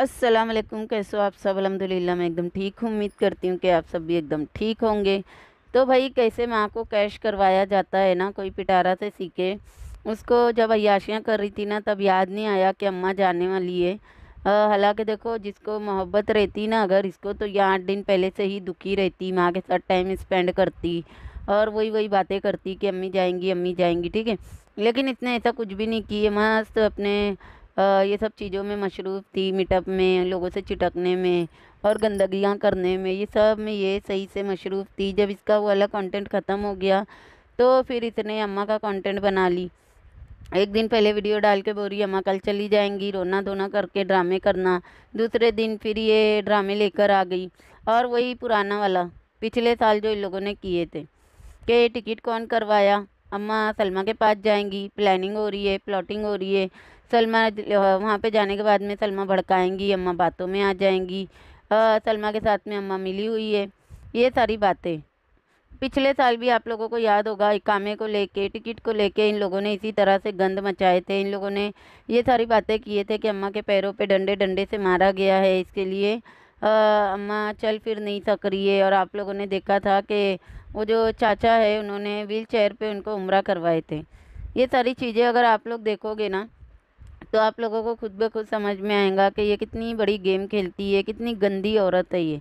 अस्सलाम वालेकुम कैसे हो आप सब अलहमदिल्ला मैं एकदम ठीक हूँ उम्मीद करती हूँ कि आप सब भी एकदम ठीक होंगे तो भाई कैसे माँ को कैश करवाया जाता है ना कोई पिटारा से सीखे उसको जब अयाशियाँ कर रही थी ना तब याद नहीं आया कि अम्मा जाने वाली है हालांकि देखो जिसको मोहब्बत रहती ना अगर इसको तो ये आठ दिन पहले से ही दुखी रहती माँ के साथ टाइम स्पेंड करती और वही वही बातें करती कि अम्मी जाएंगी अम्मी जाएंगी ठीक है लेकिन इतने ऐसा कुछ भी नहीं किए मस्त अपने ये सब चीज़ों में मशरूफ़ थी मिटअप में लोगों से चिटकने में और गंदगियाँ करने में ये सब में ये सही से मशरूफ़ थी जब इसका वो अलग कंटेंट ख़त्म हो गया तो फिर इसने अम्मा का कंटेंट बना ली एक दिन पहले वीडियो डाल के बोरी अम्मा कल चली जाएंगी रोना धोना करके ड्रामे करना दूसरे दिन फिर ये ड्रामे लेकर आ गई और वही पुराना वाला पिछले साल जो इन लोगों ने किए थे कि टिकट कौन करवाया अम्मा सलमा के पास जाएंगी प्लानिंग हो रही है प्लॉटिंग हो रही है सलमा वहाँ पे जाने के बाद में सलमा भड़काएंगी अम्मा बातों में आ जाएंगी सलमा के साथ में अम्मा मिली हुई है ये सारी बातें पिछले साल भी आप लोगों को याद होगा इकामे को लेके टिकट को लेके इन लोगों ने इसी तरह से गंद मचाए थे इन लोगों ने ये सारी बातें किए थे कि अम्मा के पैरों पे डंडे डंडे से मारा गया है इसके लिए आ, अम्मा चल फिर नहीं सक रही है और आप लोगों ने देखा था कि वो जो चाचा है उन्होंने व्हील चेयर पर उनको उम्र करवाए थे ये सारी चीज़ें अगर आप लोग देखोगे ना तो आप लोगों को खुद ब खुद समझ में आएगा कि ये कितनी बड़ी गेम खेलती है कितनी गंदी औरत है ये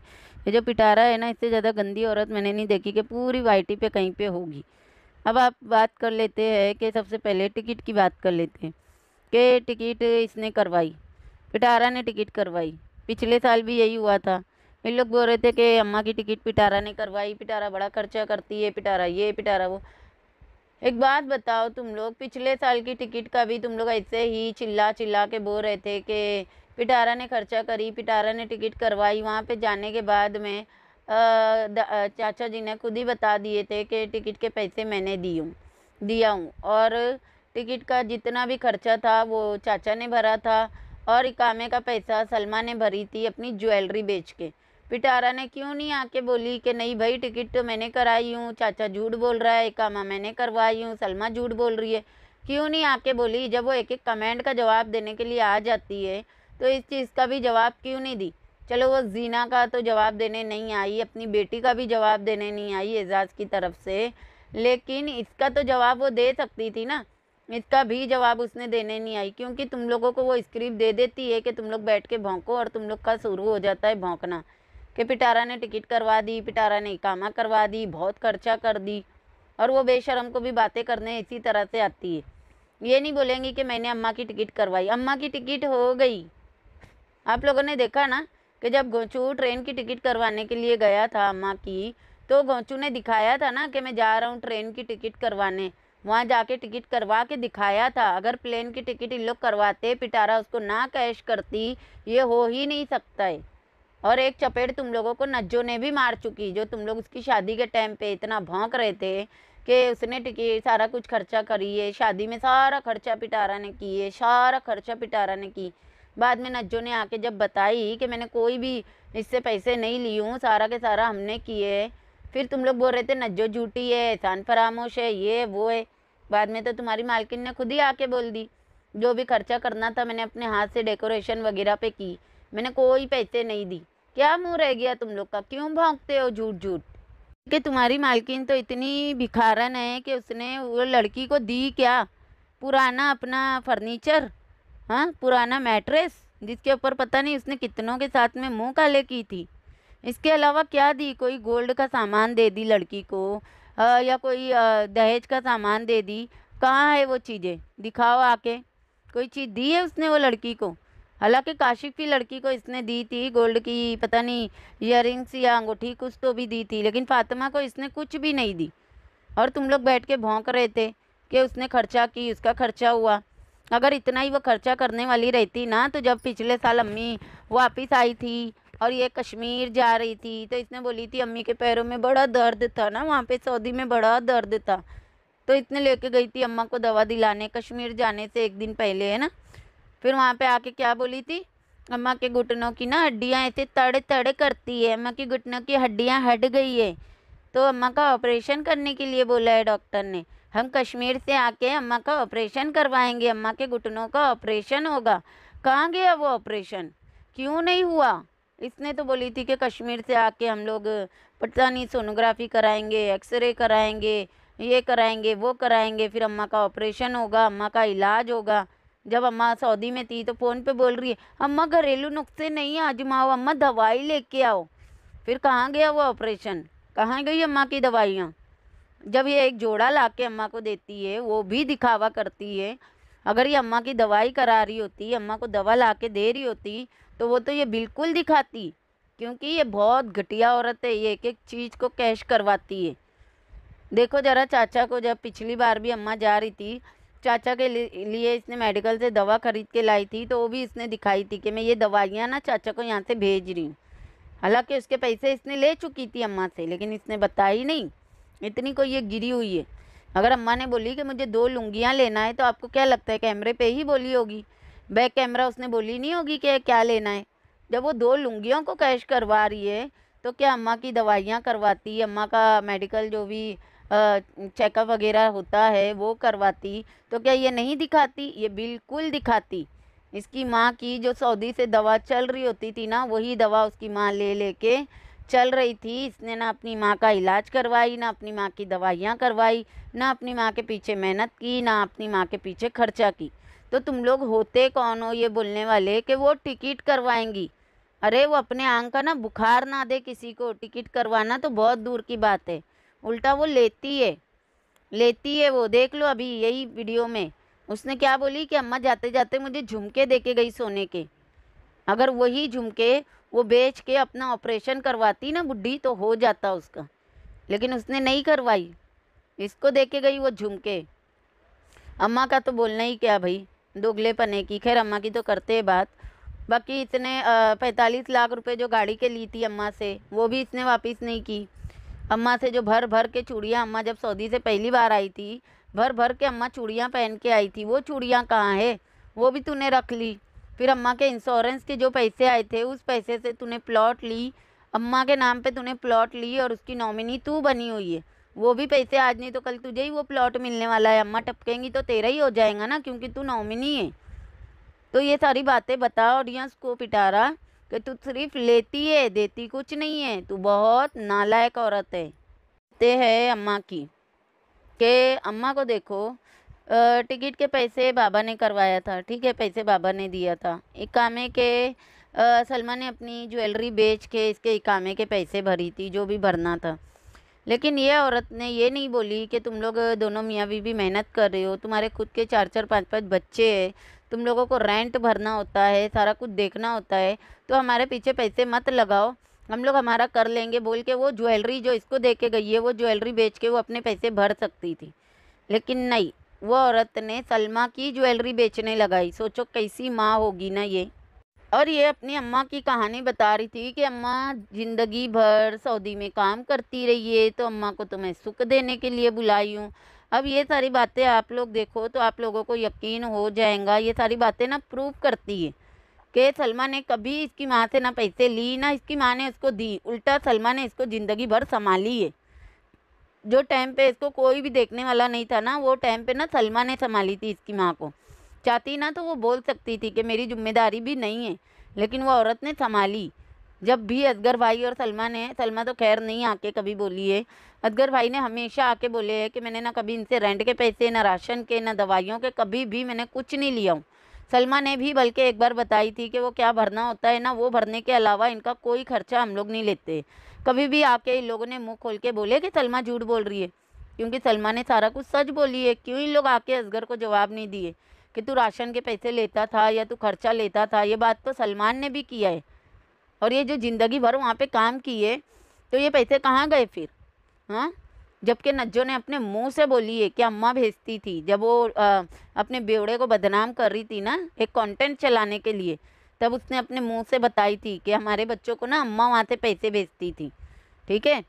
ये जो पिटारा है ना इससे ज़्यादा गंदी औरत मैंने नहीं देखी कि पूरी वाई पे कहीं पे होगी अब आप बात कर लेते हैं कि सबसे पहले टिकट की बात कर लेते हैं कि टिकट इसने करवाई पिटारा ने टिकट करवाई पिछले साल भी यही हुआ था इन लोग बोल रहे थे कि अम्मा की टिकट पिटारा ने करवाई पिटारा बड़ा खर्चा करती है पिटारा ये पिटारा वो एक बात बताओ तुम लोग पिछले साल की टिकट का भी तुम लोग ऐसे ही चिल्ला चिल्ला के बोल रहे थे कि पिटारा ने खर्चा करी पिटारा ने टिकट करवाई वहाँ पे जाने के बाद में चाचा जी ने खुद ही बता दिए थे कि टिकट के पैसे मैंने दी हूँ दिया हूँ और टिकट का जितना भी खर्चा था वो चाचा ने भरा था और इकामे का पैसा सलमा ने भरी थी अपनी ज्वेलरी बेच के पिटारा ने क्यों नहीं आके बोली कि नहीं भाई टिकट तो मैंने कराई हूँ चाचा झूठ बोल रहा है एकामा मैंने करवाई हूँ सलमा झूठ बोल रही है क्यों नहीं आके बोली जब वो एक एक कमेंट का जवाब देने के लिए आ जाती है तो इस चीज़ का भी जवाब क्यों नहीं दी चलो वो जीना का तो जवाब देने नहीं आई अपनी बेटी का भी जवाब देने नहीं आई एजाज़ की तरफ से लेकिन इसका तो जवाब वो दे सकती थी ना इसका भी जवाब उसने देने नहीं आई क्योंकि तुम लोगों को वो स्क्रिप्ट दे देती है कि तुम लोग बैठ के भौंको और तुम लोग का शुरू हो जाता है भौंकना कि पिटारा ने टिकट करवा दी पिटारा ने इकामा करवा दी बहुत खर्चा कर दी और वो बेशरम को भी बातें करने इसी तरह से आती है ये नहीं बोलेंगी कि मैंने अम्मा की टिकट करवाई अम्मा की टिकट हो गई आप लोगों ने देखा ना कि जब गोचू ट्रेन की टिकट करवाने के लिए गया था अम्मा की तो गोचू ने दिखाया था ना कि मैं जा रहा हूँ ट्रेन की टिकट करवाने वहाँ जाके टिकट करवा के दिखाया था अगर प्लेन की टिकट इन लोग करवाते पिटारा उसको ना कैश करती ये हो ही नहीं सकता है और एक चपेट तुम लोगों को नज्जो ने भी मार चुकी जो तुम लोग उसकी शादी के टाइम पे इतना भौंक रहे थे कि उसने टिकी सारा कुछ खर्चा करी है शादी में सारा खर्चा पिटारा ने किए सारा खर्चा पिटारा ने की बाद में नज्जो ने आके जब बताई कि मैंने कोई भी इससे पैसे नहीं ली हूँ सारा के सारा हमने किए फिर तुम लोग बोल रहे थे नज्जो झूठी है एहसान फरामोश है ये वो है बाद में तो तुम्हारी मालकिन ने खुद ही आके बोल दी जो भी खर्चा करना था मैंने अपने हाथ से डेकोरेशन वगैरह पे की मैंने कोई पैसे नहीं दी क्या मुंह रह गया तुम लोग का क्यों भोंकते हो झूठ झूठ कि तुम्हारी मालकिन तो इतनी भिखारन है कि उसने वो लड़की को दी क्या पुराना अपना फर्नीचर हाँ पुराना मैट्रेस जिसके ऊपर पता नहीं उसने कितनों के साथ में मुंह काले की थी इसके अलावा क्या दी कोई गोल्ड का सामान दे दी लड़की को आ, या कोई आ, दहेज का सामान दे दी कहाँ है वो चीज़ें दिखाओ आके कोई चीज़ दी है उसने वो लड़की को हालांकि काशिफ की लड़की को इसने दी थी गोल्ड की पता नहीं इयरिंग्स या अंगूठी कुछ तो भी दी थी लेकिन फातिमा को इसने कुछ भी नहीं दी और तुम लोग बैठ के भोंक रहे थे कि उसने खर्चा की उसका खर्चा हुआ अगर इतना ही वो खर्चा करने वाली रहती ना तो जब पिछले साल अम्मी वापस आई थी और ये कश्मीर जा रही थी तो इसने बोली थी अम्मी के पैरों में बड़ा दर्द था ना वहाँ पे सऊदी में बड़ा दर्द था तो इतने लेके गई थी अम्मा को दवा दिलाने कश्मीर जाने से एक दिन पहले है ना फिर वहाँ पे आके क्या बोली थी अम्मा के घुटनों की ना हड्डियाँ ऐसे तड़ तड़ करती है अम्मा के घुटनों की हड्डियाँ हट गई है तो अम्मा का ऑपरेशन करने के लिए बोला है डॉक्टर ने हम कश्मीर से आके अम्मा का ऑपरेशन करवाएंगे अम्मा के घुटनों का ऑपरेशन होगा कहाँ गया वो ऑपरेशन क्यों नहीं हुआ इसने तो बोली थी कि कश्मीर से आके हम लोग पता नहीं सोनोग्राफी कराएंगे एक्सरे कराएंगे ये कराएंगे वो कराएंगे फिर अम्मा का ऑपरेशन होगा अम्मा का इलाज होगा जब अम्मा सऊदी में थी तो फ़ोन पे बोल रही है अम्मा घरेलू नुस्खे नहीं आजमाओ अम्मा दवाई लेके आओ फिर कहाँ गया वो ऑपरेशन कहाँ गई अम्मा की दवाइयाँ जब ये एक जोड़ा ला के अम्मा को देती है वो भी दिखावा करती है अगर ये अम्मा की दवाई करा रही होती अम्मा को दवा ला के दे रही होती तो वो तो ये बिल्कुल दिखाती क्योंकि ये बहुत घटिया औरत है ये एक एक चीज़ को कैश करवाती है देखो ज़रा चाचा को जब पिछली बार भी अम्मा जा रही थी चाचा के लिए इसने मेडिकल से दवा ख़रीद के लाई थी तो वो भी इसने दिखाई थी कि मैं ये दवाइयाँ ना चाचा को यहाँ से भेज रही हूँ हालांकि उसके पैसे इसने ले चुकी थी अम्मा से लेकिन इसने बताई नहीं इतनी को ये गिरी हुई है अगर अम्मा ने बोली कि मुझे दो लुंगियाँ लेना है तो आपको क्या लगता है कैमरे पर ही बोली होगी बैक कैमरा उसने बोली नहीं होगी कि क्या लेना है जब वो दो लुंगियों को कैश करवा रही है तो क्या अम्मा की दवाइयाँ करवाती अम्मा का मेडिकल जो भी चेकअप वगैरह होता है वो करवाती तो क्या ये नहीं दिखाती ये बिल्कुल दिखाती इसकी माँ की जो सऊदी से दवा चल रही होती थी ना वही दवा उसकी माँ ले लेके चल रही थी इसने ना अपनी माँ का इलाज करवाई ना अपनी माँ की दवाइयाँ करवाई ना अपनी माँ के पीछे मेहनत की ना अपनी माँ के पीछे खर्चा की तो तुम लोग होते कौन हो ये बोलने वाले कि वो टिकट करवाएंगी अरे वो अपने आंग का ना बुखार ना दे किसी को टिकट करवाना तो बहुत दूर की बात है उल्टा वो लेती है लेती है वो देख लो अभी यही वीडियो में उसने क्या बोली कि अम्मा जाते जाते मुझे झुमके दे के गई सोने के अगर वही झुमके वो बेच के अपना ऑपरेशन करवाती ना बुढ़ी तो हो जाता उसका लेकिन उसने नहीं करवाई इसको दे के गई वो झुमके अम्मा का तो बोलना ही क्या भाई दोगले पने की खैर अम्मा की तो करते हैं बात बाकी इतने पैंतालीस लाख रुपए जो गाड़ी के ली थी अम्मा से वो भी इसने वापस नहीं की अम्मा से जो भर भर के चूड़ियाँ अम्मा जब सऊदी से पहली बार आई थी भर भर के अम्मा चूड़ियाँ पहन के आई थी वो चूड़ियाँ कहाँ है वो भी तूने रख ली फिर अम्मा के इंश्योरेंस के जो पैसे आए थे उस पैसे से तूने प्लॉट ली अम्मा के नाम पे तूने प्लॉट ली और उसकी नॉमिनी तू बनी हुई है वो भी पैसे आज नहीं तो कल तुझे ही वो प्लॉट मिलने वाला है अम्मा टपकेंगी तो तेरा ही हो जाएगा ना क्योंकि तू नॉमिनी है तो ये सारी बातें बता ऑडियंस को पिटारा कि तू सिर्फ लेती है देती कुछ नहीं है तू बहुत नालायक औरत है ते है अम्मा की के अम्मा को देखो टिकट के पैसे बाबा ने करवाया था ठीक है पैसे बाबा ने दिया था इकामे के सलमा ने अपनी ज्वेलरी बेच के इसके इकामे के पैसे भरी थी जो भी भरना था लेकिन ये औरत ने ये नहीं बोली कि तुम लोग दोनों मियाँ बीवी मेहनत कर रहे हो तुम्हारे खुद के चार चार पाँच पाँच बच्चे हैं तुम लोगों को रेंट भरना होता है सारा कुछ देखना होता है तो हमारे पीछे पैसे मत लगाओ हम लोग हमारा कर लेंगे बोल के वो ज्वेलरी जो इसको दे के गई है वो ज्वेलरी बेच के वो अपने पैसे भर सकती थी लेकिन नहीं वो औरत ने सलमा की ज्वेलरी बेचने लगाई सोचो कैसी माँ होगी ना ये और ये अपनी अम्मा की कहानी बता रही थी कि अम्मा ज़िंदगी भर सऊदी में काम करती रही है तो अम्मा को तो मैं सुख देने के लिए बुलाई हूँ अब ये सारी बातें आप लोग देखो तो आप लोगों को यकीन हो जाएगा ये सारी बातें ना प्रूव करती है कि सलमा ने कभी इसकी माँ से ना पैसे ली ना इसकी माँ ने इसको दी उल्टा सलमा ने इसको ज़िंदगी भर संभाली है जो टाइम पे इसको कोई भी देखने वाला नहीं था ना वो टाइम पे ना सलमा ने संभाली थी इसकी माँ को चाहती ना तो वो बोल सकती थी कि मेरी जिम्मेदारी भी नहीं है लेकिन वो औरत ने संभाली जब भी असगर भाई और सलमा ने सलमा तो खैर नहीं आके कभी बोली है असगर भाई ने हमेशा आके बोले है कि मैंने ना कभी इनसे रेंट के पैसे ना राशन के ना दवाइयों के कभी भी मैंने कुछ नहीं लिया हूँ सलमा ने भी बल्कि एक बार बताई थी कि वो क्या भरना होता है ना वो भरने के अलावा इनका कोई खर्चा हम लोग नहीं लेते कभी भी आके इन लोगों ने मुँह खोल के बोले कि सलमा झूठ बोल रही है क्योंकि सलमा ने सारा कुछ सच बोली है क्यों इन लोग आके असगर को जवाब नहीं दिए कि तू राशन के पैसे लेता था या तू खर्चा लेता था ये बात तो सलमान ने भी किया है और ये जो ज़िंदगी भर वहाँ पे काम किए तो ये पैसे कहाँ गए फिर हाँ जबकि नज्जो ने अपने मुंह से बोली है कि अम्मा भेजती थी जब वो आ, अपने बेवड़े को बदनाम कर रही थी ना एक कंटेंट चलाने के लिए तब उसने अपने मुंह से बताई थी कि हमारे बच्चों को ना अम्मा वहाँ से पैसे भेजती थी ठीक है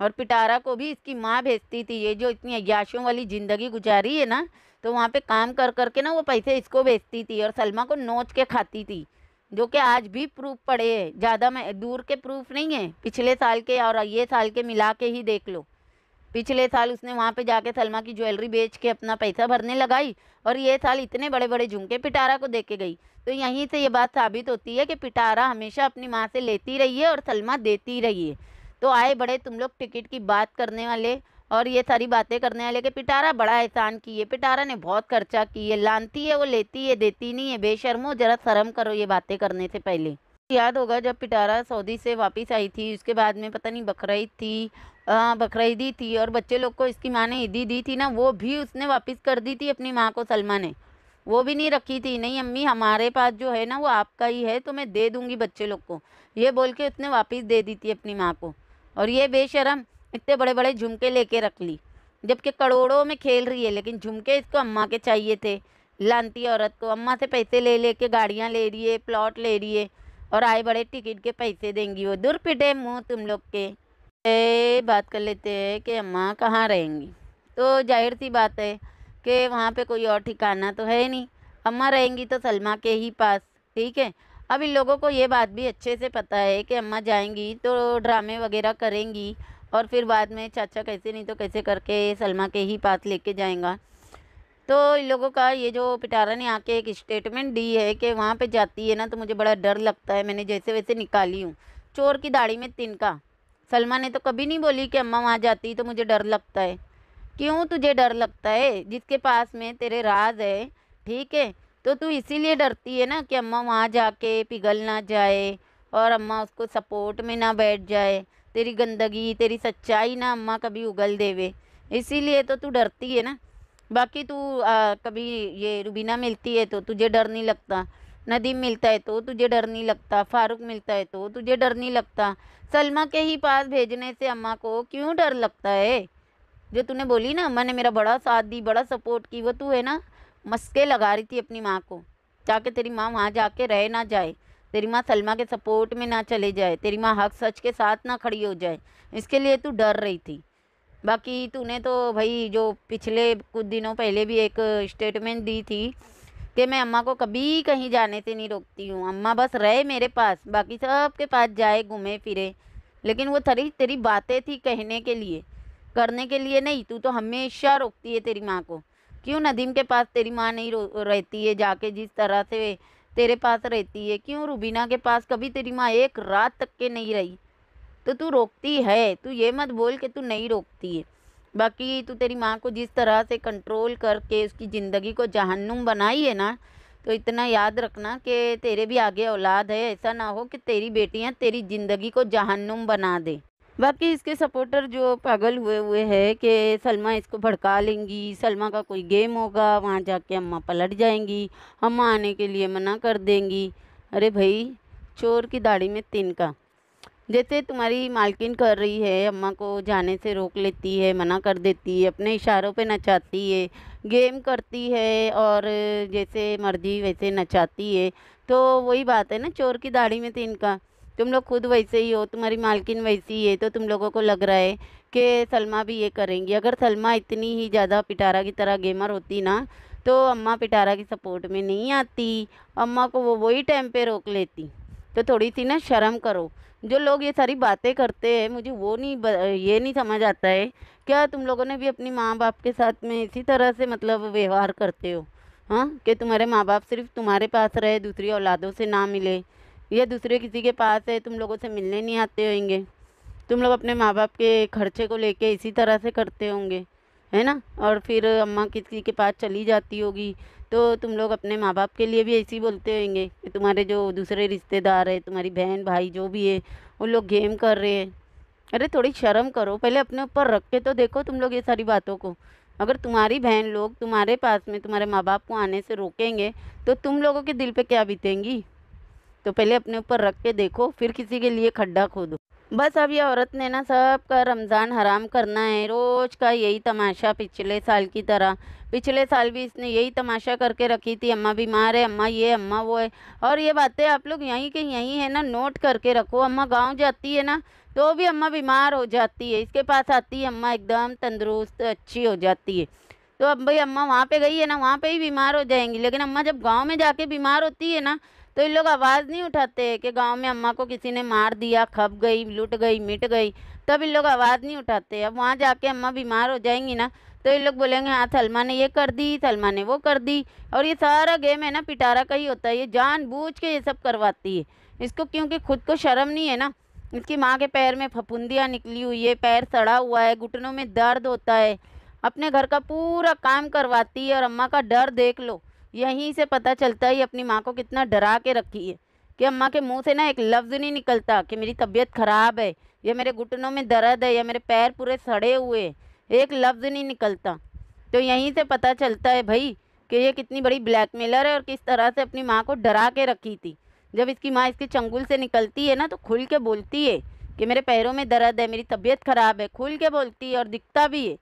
और पिटारा को भी इसकी माँ भेजती थी ये जो इतनी अज्ञाशों वाली ज़िंदगी गुजारी है ना तो वहाँ पे काम कर करके ना वो पैसे इसको भेजती थी और सलमा को नोच के खाती थी जो कि आज भी प्रूफ पड़े हैं ज़्यादा मैं दूर के प्रूफ नहीं है पिछले साल के और ये साल के मिला के ही देख लो पिछले साल उसने वहाँ पे जाके सलमा की ज्वेलरी बेच के अपना पैसा भरने लगाई और ये साल इतने बड़े बड़े झुमके पिटारा को दे के गई तो यहीं से ये बात साबित होती है कि पिटारा हमेशा अपनी माँ से लेती रही है और सलमा देती रही है तो आए बड़े तुम लोग टिकट की बात करने वाले और ये सारी बातें करने वाले कि पिटारा बड़ा एहसान की है पिटारा ने बहुत खर्चा की है लानती है वो लेती है देती नहीं है बेशर्मो जरा शर्म करो ये बातें करने से पहले याद होगा जब पिटारा सऊदी से वापस आई थी उसके बाद में पता नहीं बकरीद थी हाँ बकरीदी थी और बच्चे लोग को इसकी माँ ने ईदी दी थी ना वो भी उसने वापस कर दी थी अपनी माँ को सलमा ने वो भी नहीं रखी थी नहीं अम्मी हमारे पास जो है ना वो आपका ही है तो मैं दे दूँगी बच्चे लोग को ये बोल के उसने वापस दे दी थी अपनी माँ को और ये बेशरम इतने बड़े बड़े झुमके लेके रख ली जबकि करोड़ों में खेल रही है लेकिन झुमके इसको अम्मा के चाहिए थे लानती औरत को अम्मा से पैसे ले लेके गाड़ियाँ ले रही है प्लॉट ले रही है और आए बड़े टिकट के पैसे देंगी वो दूर पिटे मुँह तुम लोग के ए, बात कर लेते हैं कि अम्मा कहाँ रहेंगी तो जाहिर सी बात है कि वहाँ पे कोई और ठिकाना तो है नहीं अम्मा रहेंगी तो सलमा के ही पास ठीक है अब इन लोगों को ये बात भी अच्छे से पता है कि अम्मा जाएंगी तो ड्रामे वगैरह करेंगी और फिर बाद में चाचा कैसे नहीं तो कैसे करके सलमा के ही पास लेके जाएगा तो इन लोगों का ये जो पिटारा ने आके एक स्टेटमेंट दी है कि वहाँ पे जाती है ना तो मुझे बड़ा डर लगता है मैंने जैसे वैसे निकाली हूँ चोर की दाढ़ी में तिनका सलमा ने तो कभी नहीं बोली कि अम्मा वहाँ जाती तो मुझे डर लगता है क्यों तुझे डर लगता है जिसके पास में तेरे राज है ठीक है तो तू इसीलिए डरती है ना कि अम्मा वहाँ जाके पिघल ना जाए और अम्मा उसको सपोर्ट में ना बैठ जाए तेरी गंदगी तेरी सच्चाई ना अम्मा कभी उगल देवे इसीलिए तो तू डरती है ना बाकी तू आ, कभी ये रुबीना मिलती है तो तुझे डर नहीं लगता नदीम मिलता है तो तुझे डर नहीं लगता फारूक मिलता है तो तुझे डर नहीं लगता सलमा के ही पास भेजने से अम्मा को क्यों डर लगता है जो तूने बोली ना अम्मा ने मेरा बड़ा साथ दी बड़ा सपोर्ट की वो तू है ना मस्के लगा रही थी अपनी माँ को ताकि तेरी माँ वहाँ जाके रह ना जाए तेरी माँ सलमा के सपोर्ट में ना चले जाए तेरी माँ हक सच के साथ ना खड़ी हो जाए इसके लिए तू डर रही थी बाकी तूने तो भाई जो पिछले कुछ दिनों पहले भी एक स्टेटमेंट दी थी कि मैं अम्मा को कभी कहीं जाने से नहीं रोकती हूँ अम्मा बस रहे मेरे पास बाकी सब के पास जाए घूमे फिरे लेकिन वो थरी तेरी बातें थी कहने के लिए करने के लिए नहीं तू तो हमेशा रोकती है तेरी माँ को क्यों नदीम के पास तेरी माँ नहीं रहती है जाके जिस तरह से तेरे पास रहती है क्यों रूबीना के पास कभी तेरी माँ एक रात तक के नहीं रही तो तू रोकती है तू ये मत बोल के तू नहीं रोकती है बाकी तू तेरी माँ को जिस तरह से कंट्रोल करके उसकी ज़िंदगी को जहन्नुम बनाई है ना तो इतना याद रखना कि तेरे भी आगे औलाद है ऐसा ना हो कि तेरी बेटियाँ तेरी ज़िंदगी को जहन्नुम बना दें बाकी इसके सपोर्टर जो पागल हुए हुए हैं कि सलमा इसको भड़का लेंगी सलमा का कोई गेम होगा वहाँ जाके अम्मा पलट जाएंगी अम्मा आने के लिए मना कर देंगी अरे भाई चोर की दाढ़ी में तिनका जैसे तुम्हारी मालकिन कर रही है अम्मा को जाने से रोक लेती है मना कर देती है अपने इशारों पे नचाती है गेम करती है और जैसे मर्जी वैसे नचाती है तो वही बात है ना चोर की दाढ़ी में तिनका तुम लोग खुद वैसे ही हो तुम्हारी मालकिन वैसी ही है तो तुम लोगों को लग रहा है कि सलमा भी ये करेंगी अगर सलमा इतनी ही ज़्यादा पिटारा की तरह गेमर होती ना तो अम्मा पिटारा की सपोर्ट में नहीं आती अम्मा को वो वही टाइम पे रोक लेती तो थोड़ी सी ना शर्म करो जो लोग ये सारी बातें करते हैं मुझे वो नहीं ब, ये नहीं समझ आता है क्या तुम लोगों ने भी अपनी माँ बाप के साथ में इसी तरह से मतलब व्यवहार करते हो हाँ कि तुम्हारे माँ बाप सिर्फ तुम्हारे पास रहे दूसरी औलादों से ना मिले या दूसरे किसी के पास है तुम लोगों से मिलने नहीं आते होंगे तुम लोग अपने माँ बाप के खर्चे को लेके इसी तरह से करते होंगे है ना और फिर अम्मा किसी के पास चली जाती होगी तो तुम लोग अपने माँ बाप के लिए भी ऐसे ही बोलते होंगे कि तुम्हारे जो दूसरे रिश्तेदार है तुम्हारी बहन भाई जो भी है वो लोग गेम कर रहे हैं अरे थोड़ी शर्म करो पहले अपने ऊपर रख के तो देखो तुम लोग ये सारी बातों को अगर तुम्हारी बहन लोग तुम्हारे पास में तुम्हारे माँ बाप को आने से रोकेंगे तो तुम लोगों के दिल पे क्या बीतेंगी तो पहले अपने ऊपर रख के देखो फिर किसी के लिए खड्डा खोदो बस अब ये औरत ने ना सब का रमज़ान हराम करना है रोज़ का यही तमाशा पिछले साल की तरह पिछले साल भी इसने यही तमाशा करके रखी थी अम्मा बीमार है अम्मा ये अम्मा वो है और ये बातें आप लोग यहीं के यहीं है ना नोट करके रखो अम्मा गांव जाती है ना तो भी अम्मा बीमार हो जाती है इसके पास आती है अम्मा एकदम तंदुरुस्त अच्छी हो जाती है तो अब भाई अम्मा वहाँ पर गई है ना वहाँ पर ही बीमार हो जाएंगी लेकिन अम्मा जब गाँव में जाके बीमार होती है ना तो इन लोग आवाज़ नहीं उठाते कि गांव में अम्मा को किसी ने मार दिया खप गई लूट गई मिट गई तब इन लोग आवाज़ नहीं उठाते अब वहाँ जाके अम्मा बीमार हो जाएंगी ना तो ये लोग बोलेंगे हाँ सलमा ने ये कर दी सलमा ने वो कर दी और ये सारा गेम है ना पिटारा का ही होता है ये जानबूझ के ये सब करवाती है इसको क्योंकि खुद को शर्म नहीं है ना इसकी माँ के पैर में फपुंदियाँ निकली हुई है पैर सड़ा हुआ है घुटनों में दर्द होता है अपने घर का पूरा काम करवाती है और अम्मा का डर देख लो यहीं से पता चलता है अपनी माँ को कितना डरा के रखी है कि अम्मा के मुंह से ना एक लफ्ज़ नहीं निकलता कि मेरी तबीयत ख़राब है या मेरे घुटनों में दर्द है या मेरे पैर पूरे सड़े हुए एक लफ्ज़ नहीं निकलता तो यहीं से पता चलता है भाई कि ये कितनी बड़ी ब्लैकमेलर है और किस तरह से अपनी माँ को डरा के रखी थी जब इसकी माँ इसके चंगुल से निकलती है ना तो खुल के बोलती है कि मेरे पैरों में दर्द है मेरी तबीयत ख़राब है खुल के बोलती है और दिखता भी है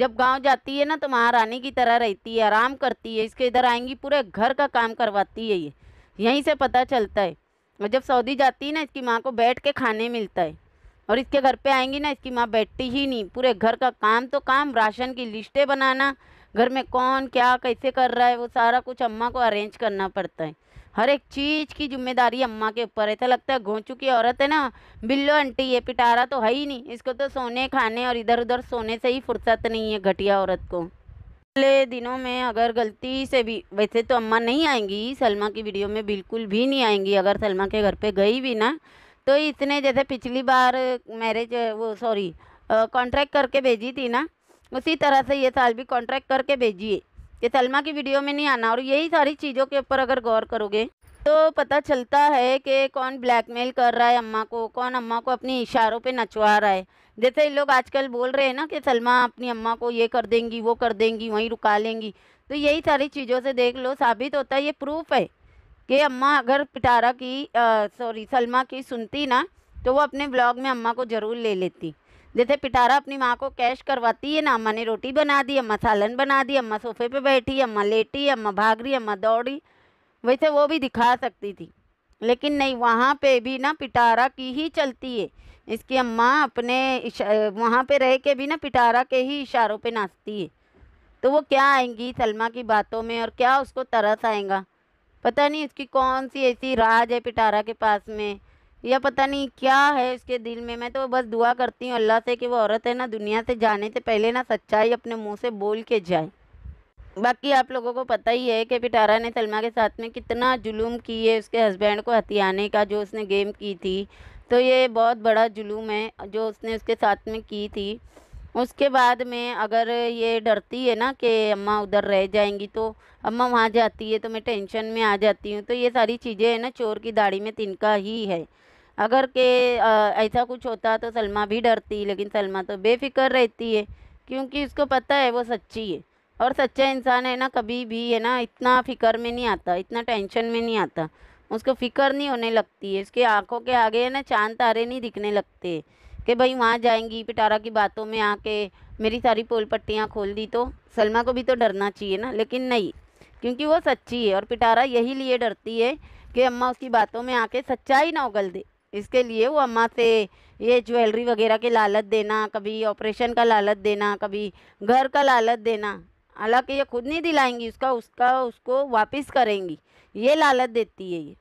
जब गांव जाती है ना तो महारानी की तरह रहती है आराम करती है इसके इधर आएंगी पूरे घर का काम करवाती है ये यहीं से पता चलता है और जब सऊदी जाती है ना इसकी माँ को बैठ के खाने मिलता है और इसके घर पे आएंगी ना इसकी माँ बैठती ही नहीं पूरे घर का काम तो काम राशन की लिस्टें बनाना घर में कौन क्या कैसे कर रहा है वो सारा कुछ अम्मा को अरेंज करना पड़ता है हर एक चीज़ की जिम्मेदारी अम्मा के ऊपर ऐसा लगता है घोंचू की औरत है ना बिल्लो आंटी ये पिटारा तो है ही नहीं इसको तो सोने खाने और इधर उधर सोने से ही फुर्सत नहीं है घटिया औरत को पिछले दिनों में अगर गलती से भी वैसे तो अम्मा नहीं आएंगी सलमा की वीडियो में बिल्कुल भी नहीं आएंगी अगर सलमा के घर पर गई भी ना तो इतने जैसे पिछली बार मैरिज वो सॉरी कॉन्ट्रैक्ट करके भेजी थी ना उसी तरह से ये साल भी कॉन्ट्रैक्ट करके भेजिए ये तलमा की वीडियो में नहीं आना और यही सारी चीज़ों के ऊपर अगर गौर करोगे तो पता चलता है कि कौन ब्लैकमेल कर रहा है अम्मा को कौन अम्मा को अपने इशारों पे नचवा रहा है जैसे लोग आजकल बोल रहे हैं ना कि सलमा अपनी अम्मा को ये कर देंगी वो कर देंगी वहीं रुका लेंगी तो यही सारी चीज़ों से देख लो साबित होता है ये प्रूफ है कि अम्मा अगर पिटारा की सॉरी सलमा की सुनती ना तो वो अपने ब्लॉग में अम्मा को ज़रूर ले लेती जैसे पिटारा अपनी माँ को कैश करवाती है ना अम्मा ने रोटी बना दी अम्मा सालन बना दी अम्मा सोफे पे बैठी अम्मा लेटी अम्मा भाग रही अम्मा दौड़ी वैसे वो भी दिखा सकती थी लेकिन नहीं वहाँ पे भी ना पिटारा की ही चलती है इसकी अम्मा अपने वहाँ पे रह के भी ना पिटारा के ही इशारों पे नाचती है तो वो क्या आएंगी सलमा की बातों में और क्या उसको तरस आएगा पता नहीं इसकी कौन सी ऐसी राज है पिटारा के पास में या पता नहीं क्या है उसके दिल में मैं तो बस दुआ करती हूँ अल्लाह से कि वो औरत है ना दुनिया से जाने से पहले ना सच्चाई अपने मुंह से बोल के जाए बाकी आप लोगों को पता ही है कि पिटारा ने सलमा के साथ में कितना जुलूम की है उसके हस्बैंड को हथियाने का जो उसने गेम की थी तो ये बहुत बड़ा जुलूम है जो उसने उसके साथ में की थी उसके बाद में अगर ये डरती है ना कि अम्मा उधर रह जाएंगी तो अम्मा वहाँ जाती है तो मैं टेंशन में आ जाती हूँ तो ये सारी चीज़ें है ना चोर की दाढ़ी में तिनका ही है अगर के ऐसा कुछ होता तो सलमा भी डरती लेकिन सलमा तो बेफिक्र रहती है क्योंकि उसको पता है वो सच्ची है और सच्चा इंसान है ना कभी भी है ना इतना फ़िक्र में नहीं आता इतना टेंशन में नहीं आता उसको फ़िक्र नहीं होने लगती है उसकी आँखों के आगे है ना चांद तारे नहीं दिखने लगते कि भाई वहाँ जाएंगी पिटारा की बातों में आके मेरी सारी पोल पट्टियाँ खोल दी तो सलमा को भी तो डरना चाहिए ना लेकिन नहीं क्योंकि वो सच्ची है और पिटारा यही लिए डरती है कि अम्मा उसकी बातों में आके सच्चाई ना उगल दे इसके लिए वो अम्मा से ये ज्वेलरी वगैरह के लालच देना कभी ऑपरेशन का लालच देना कभी घर का लालच देना हालांकि ये खुद नहीं दिलाएंगी उसका उसका उसको वापस करेंगी ये लालच देती है ये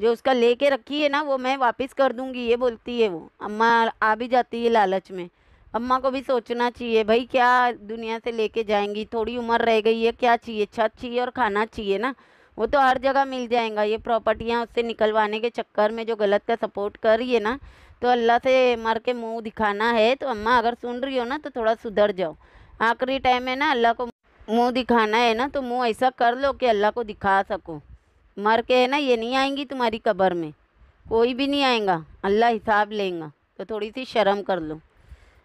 जो उसका लेके रखी है ना वो मैं वापस कर दूंगी ये बोलती है वो अम्मा आ भी जाती है लालच में अम्मा को भी सोचना चाहिए भाई क्या दुनिया से लेके जाएंगी थोड़ी उम्र रह गई है क्या चाहिए छत चाहिए और खाना चाहिए ना वो तो हर जगह मिल जाएगा ये प्रॉपर्टियाँ उससे निकलवाने के चक्कर में जो गलत का सपोर्ट कर रही है ना तो अल्लाह से मर के मुँह दिखाना है तो अम्मा अगर सुन रही हो ना तो थोड़ा सुधर जाओ आखिरी टाइम है ना अल्लाह को मुँह दिखाना है ना तो मुँह ऐसा कर लो कि अल्लाह को दिखा सको मर के है ना ये नहीं आएंगी तुम्हारी कब्र में कोई भी नहीं आएगा अल्लाह हिसाब लेगा तो थोड़ी सी शर्म कर लो